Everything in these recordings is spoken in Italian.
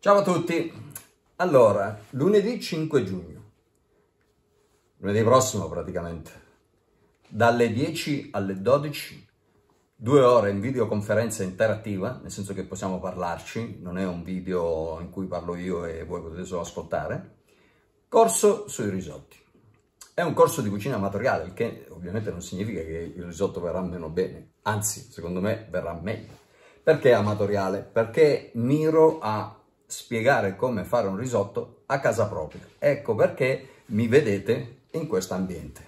Ciao a tutti! Allora, lunedì 5 giugno, lunedì prossimo praticamente, dalle 10 alle 12, due ore in videoconferenza interattiva, nel senso che possiamo parlarci, non è un video in cui parlo io e voi potete solo ascoltare, corso sui risotti. È un corso di cucina amatoriale, il che ovviamente non significa che il risotto verrà meno bene, anzi, secondo me verrà meglio. Perché amatoriale? Perché miro a spiegare come fare un risotto a casa propria. Ecco perché mi vedete in questo ambiente.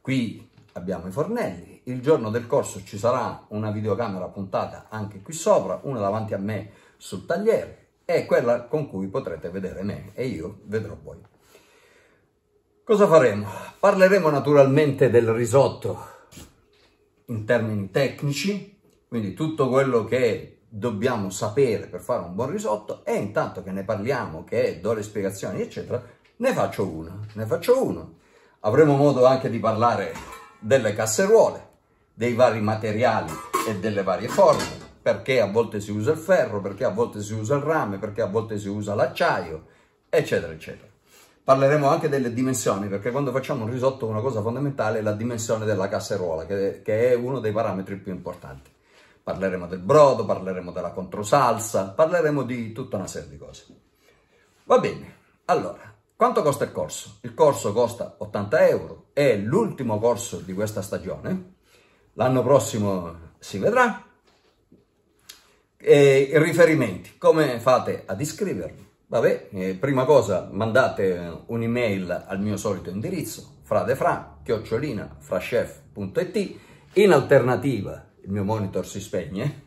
Qui abbiamo i fornelli, il giorno del corso ci sarà una videocamera puntata anche qui sopra, una davanti a me sul tagliere e quella con cui potrete vedere me e io vedrò voi. Cosa faremo? Parleremo naturalmente del risotto in termini tecnici, quindi tutto quello che dobbiamo sapere per fare un buon risotto e intanto che ne parliamo, che do le spiegazioni, eccetera, ne faccio una, ne faccio uno. Avremo modo anche di parlare delle casseruole, dei vari materiali e delle varie forme, perché a volte si usa il ferro, perché a volte si usa il rame, perché a volte si usa l'acciaio, eccetera, eccetera. Parleremo anche delle dimensioni, perché quando facciamo un risotto una cosa fondamentale è la dimensione della casseruola, che è uno dei parametri più importanti. Parleremo del brodo, parleremo della controsalsa, parleremo di tutta una serie di cose. Va bene, allora, quanto costa il corso? Il corso costa 80 euro, è l'ultimo corso di questa stagione, l'anno prossimo si vedrà. E riferimenti, come fate ad iscrivervi? Vabbè, eh, prima cosa mandate un'email al mio solito indirizzo fradefra chiocciolina frachef.it in alternativa il mio monitor si spegne.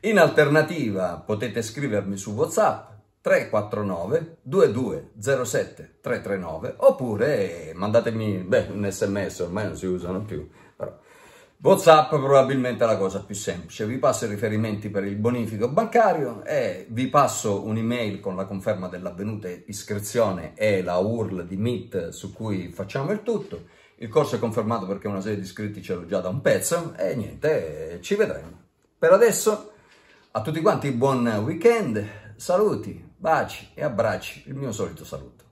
In alternativa potete scrivermi su WhatsApp 349 2207 339 oppure mandatemi beh, un sms, ormai non si usano più. Però. WhatsApp probabilmente è la cosa più semplice. Vi passo i riferimenti per il bonifico bancario e vi passo un'email con la conferma dell'avvenuta iscrizione e la URL di Meet su cui facciamo il tutto il corso è confermato perché una serie di iscritti ce l'ho già da un pezzo e niente, ci vedremo. Per adesso a tutti quanti buon weekend, saluti, baci e abbracci, il mio solito saluto.